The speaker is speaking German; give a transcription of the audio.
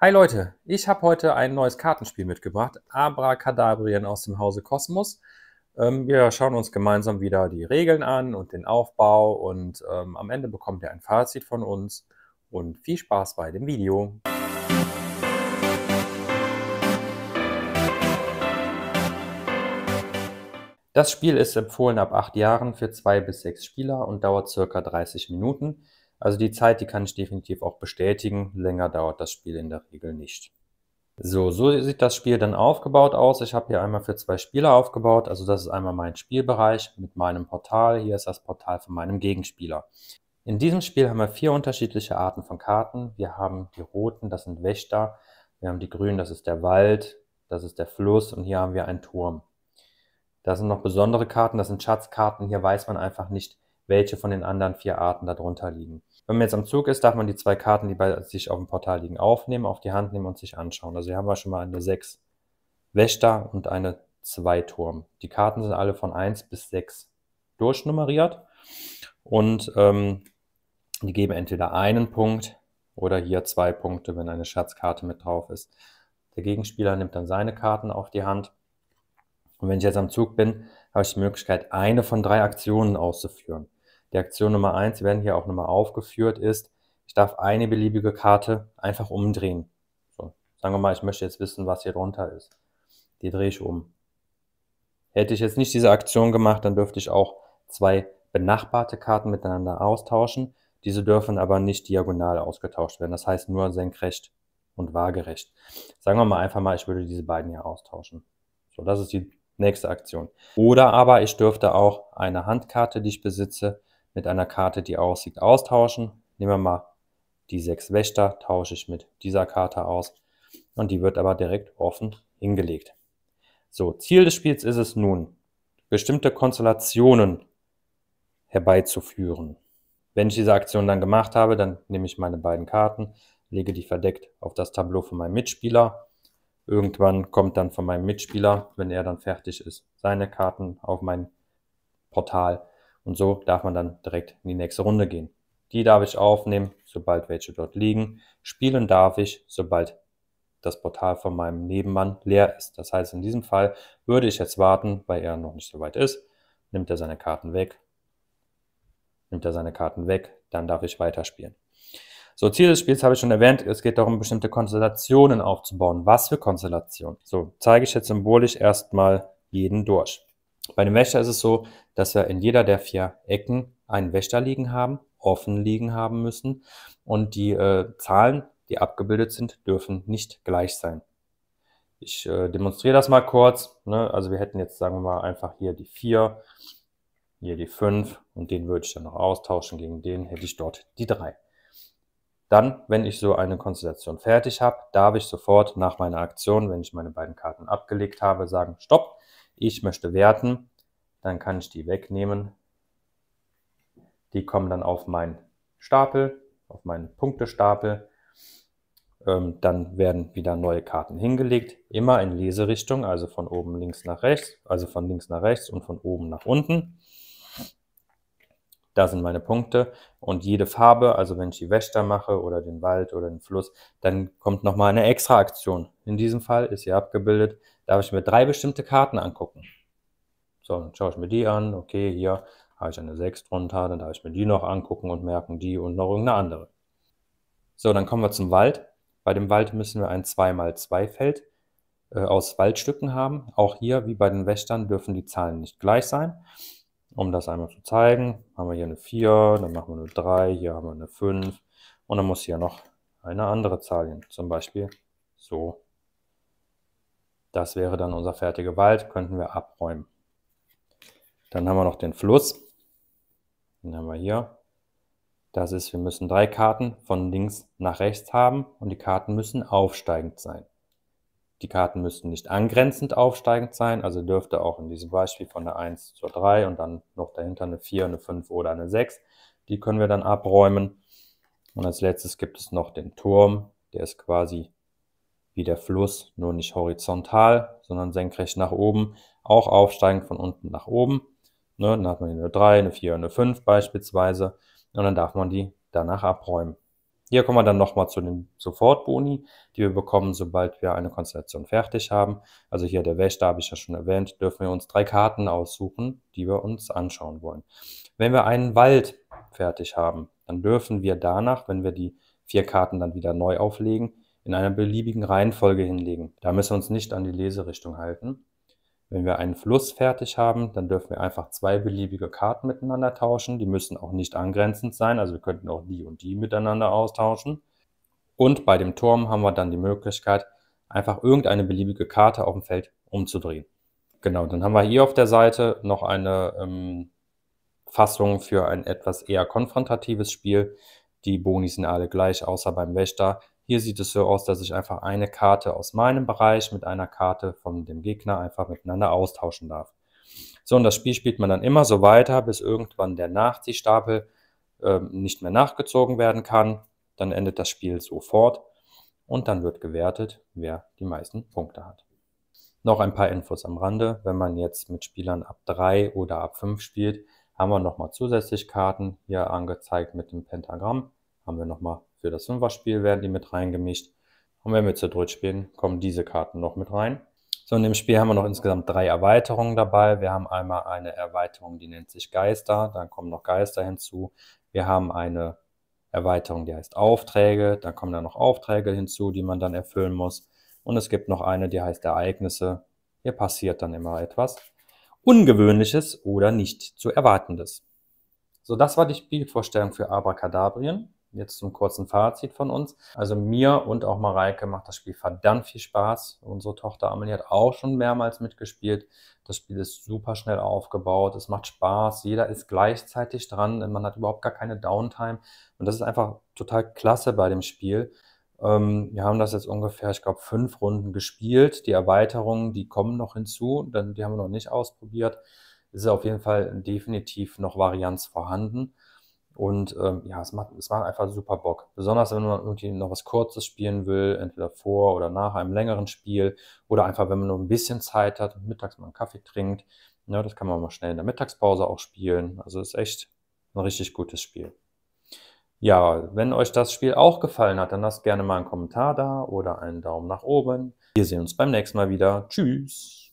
Hi Leute, ich habe heute ein neues Kartenspiel mitgebracht, Abracadabrien aus dem Hause Kosmos. Ähm, wir schauen uns gemeinsam wieder die Regeln an und den Aufbau und ähm, am Ende bekommt ihr ein Fazit von uns und viel Spaß bei dem Video. Das Spiel ist empfohlen ab 8 Jahren für 2 bis 6 Spieler und dauert ca. 30 Minuten. Also die Zeit, die kann ich definitiv auch bestätigen. Länger dauert das Spiel in der Regel nicht. So, so sieht das Spiel dann aufgebaut aus. Ich habe hier einmal für zwei Spieler aufgebaut. Also das ist einmal mein Spielbereich mit meinem Portal. Hier ist das Portal von meinem Gegenspieler. In diesem Spiel haben wir vier unterschiedliche Arten von Karten. Wir haben die roten, das sind Wächter. Wir haben die grünen, das ist der Wald. Das ist der Fluss. Und hier haben wir einen Turm. Das sind noch besondere Karten, das sind Schatzkarten. Hier weiß man einfach nicht, welche von den anderen vier Arten darunter liegen. Wenn man jetzt am Zug ist, darf man die zwei Karten, die bei sich auf dem Portal liegen, aufnehmen, auf die Hand nehmen und sich anschauen. Also hier haben wir schon mal eine 6 Wächter und eine 2 Turm. Die Karten sind alle von 1 bis 6 durchnummeriert und ähm, die geben entweder einen Punkt oder hier zwei Punkte, wenn eine Schatzkarte mit drauf ist. Der Gegenspieler nimmt dann seine Karten auf die Hand. Und wenn ich jetzt am Zug bin, habe ich die Möglichkeit, eine von drei Aktionen auszuführen. Die Aktion Nummer eins, werden hier auch nochmal aufgeführt, ist, ich darf eine beliebige Karte einfach umdrehen. So, sagen wir mal, ich möchte jetzt wissen, was hier drunter ist. Die drehe ich um. Hätte ich jetzt nicht diese Aktion gemacht, dann dürfte ich auch zwei benachbarte Karten miteinander austauschen. Diese dürfen aber nicht diagonal ausgetauscht werden. Das heißt nur senkrecht und waagerecht. Sagen wir mal einfach mal, ich würde diese beiden hier austauschen. So, das ist die nächste Aktion. Oder aber ich dürfte auch eine Handkarte, die ich besitze, mit einer Karte, die aussieht, austauschen. Nehmen wir mal die sechs Wächter, tausche ich mit dieser Karte aus. Und die wird aber direkt offen hingelegt. So, Ziel des Spiels ist es nun, bestimmte Konstellationen herbeizuführen. Wenn ich diese Aktion dann gemacht habe, dann nehme ich meine beiden Karten, lege die verdeckt auf das Tableau von meinem Mitspieler. Irgendwann kommt dann von meinem Mitspieler, wenn er dann fertig ist, seine Karten auf mein Portal und so darf man dann direkt in die nächste Runde gehen. Die darf ich aufnehmen, sobald welche dort liegen. Spielen darf ich, sobald das Portal von meinem Nebenmann leer ist. Das heißt, in diesem Fall würde ich jetzt warten, weil er noch nicht so weit ist. Nimmt er seine Karten weg. Nimmt er seine Karten weg, dann darf ich weiterspielen. So, Ziel des Spiels habe ich schon erwähnt. Es geht darum, bestimmte Konstellationen aufzubauen. Was für Konstellationen? So, zeige ich jetzt symbolisch erstmal jeden durch. Bei dem Wächter ist es so, dass wir in jeder der vier Ecken einen Wächter liegen haben, offen liegen haben müssen und die äh, Zahlen, die abgebildet sind, dürfen nicht gleich sein. Ich äh, demonstriere das mal kurz. Ne? Also wir hätten jetzt, sagen wir mal, einfach hier die 4, hier die 5 und den würde ich dann noch austauschen. Gegen den hätte ich dort die 3. Dann, wenn ich so eine Konstellation fertig habe, darf ich sofort nach meiner Aktion, wenn ich meine beiden Karten abgelegt habe, sagen, stopp, ich möchte werten, dann kann ich die wegnehmen. Die kommen dann auf meinen Stapel, auf meinen Punktestapel. Ähm, dann werden wieder neue Karten hingelegt, immer in Leserichtung, also von oben links nach rechts, also von links nach rechts und von oben nach unten da sind meine Punkte und jede Farbe, also wenn ich die Wächter mache oder den Wald oder den Fluss, dann kommt nochmal eine extra Aktion. In diesem Fall ist hier abgebildet, darf ich mir drei bestimmte Karten angucken. So, dann schaue ich mir die an, okay, hier habe ich eine 6 drunter, dann darf ich mir die noch angucken und merken die und noch irgendeine andere. So, dann kommen wir zum Wald. Bei dem Wald müssen wir ein 2x2-Feld äh, aus Waldstücken haben. Auch hier, wie bei den Wächtern, dürfen die Zahlen nicht gleich sein. Um das einmal zu zeigen, haben wir hier eine 4, dann machen wir eine 3, hier haben wir eine 5 und dann muss hier noch eine andere Zahl hin, zum Beispiel so. Das wäre dann unser fertiger Wald, könnten wir abräumen. Dann haben wir noch den Fluss, den haben wir hier. Das ist, wir müssen drei Karten von links nach rechts haben und die Karten müssen aufsteigend sein. Die Karten müssten nicht angrenzend aufsteigend sein, also dürfte auch in diesem Beispiel von der 1 zur 3 und dann noch dahinter eine 4, eine 5 oder eine 6. Die können wir dann abräumen. Und als letztes gibt es noch den Turm. Der ist quasi wie der Fluss, nur nicht horizontal, sondern senkrecht nach oben. Auch aufsteigend von unten nach oben. Ne, dann hat man eine 3, eine 4, eine 5 beispielsweise. Und dann darf man die danach abräumen. Hier kommen wir dann nochmal zu den Sofortboni, die wir bekommen, sobald wir eine Konstellation fertig haben. Also hier der Wächter habe ich ja schon erwähnt, dürfen wir uns drei Karten aussuchen, die wir uns anschauen wollen. Wenn wir einen Wald fertig haben, dann dürfen wir danach, wenn wir die vier Karten dann wieder neu auflegen, in einer beliebigen Reihenfolge hinlegen. Da müssen wir uns nicht an die Leserichtung halten. Wenn wir einen Fluss fertig haben, dann dürfen wir einfach zwei beliebige Karten miteinander tauschen. Die müssen auch nicht angrenzend sein, also wir könnten auch die und die miteinander austauschen. Und bei dem Turm haben wir dann die Möglichkeit, einfach irgendeine beliebige Karte auf dem Feld umzudrehen. Genau, dann haben wir hier auf der Seite noch eine ähm, Fassung für ein etwas eher konfrontatives Spiel. Die Boni sind alle gleich, außer beim Wächter. Hier sieht es so aus, dass ich einfach eine Karte aus meinem Bereich mit einer Karte von dem Gegner einfach miteinander austauschen darf. So, und das Spiel spielt man dann immer so weiter, bis irgendwann der Nachziehstapel äh, nicht mehr nachgezogen werden kann. Dann endet das Spiel sofort und dann wird gewertet, wer die meisten Punkte hat. Noch ein paar Infos am Rande. Wenn man jetzt mit Spielern ab 3 oder ab 5 spielt, haben wir nochmal zusätzlich Karten hier angezeigt mit dem Pentagramm haben wir nochmal für das Fünfer-Spiel werden die mit reingemischt. Und wenn wir zu dritt spielen, kommen diese Karten noch mit rein. So, in dem Spiel haben wir noch insgesamt drei Erweiterungen dabei. Wir haben einmal eine Erweiterung, die nennt sich Geister. Dann kommen noch Geister hinzu. Wir haben eine Erweiterung, die heißt Aufträge. Dann kommen dann noch Aufträge hinzu, die man dann erfüllen muss. Und es gibt noch eine, die heißt Ereignisse. Hier passiert dann immer etwas Ungewöhnliches oder nicht zu erwartendes. So, das war die Spielvorstellung für Abracadabrien jetzt zum kurzen Fazit von uns. Also mir und auch Mareike macht das Spiel verdammt viel Spaß. Unsere Tochter Amelie hat auch schon mehrmals mitgespielt. Das Spiel ist super schnell aufgebaut. Es macht Spaß. Jeder ist gleichzeitig dran. Man hat überhaupt gar keine Downtime. Und das ist einfach total klasse bei dem Spiel. Ähm, wir haben das jetzt ungefähr, ich glaube, fünf Runden gespielt. Die Erweiterungen, die kommen noch hinzu. die haben wir noch nicht ausprobiert. Es ist auf jeden Fall definitiv noch Varianz vorhanden. Und ähm, ja, es macht, es macht einfach super Bock. Besonders wenn man irgendwie noch was Kurzes spielen will, entweder vor oder nach einem längeren Spiel oder einfach, wenn man nur ein bisschen Zeit hat und mittags mal einen Kaffee trinkt. Ja, ne, das kann man mal schnell in der Mittagspause auch spielen. Also ist echt ein richtig gutes Spiel. Ja, wenn euch das Spiel auch gefallen hat, dann lasst gerne mal einen Kommentar da oder einen Daumen nach oben. Wir sehen uns beim nächsten Mal wieder. Tschüss!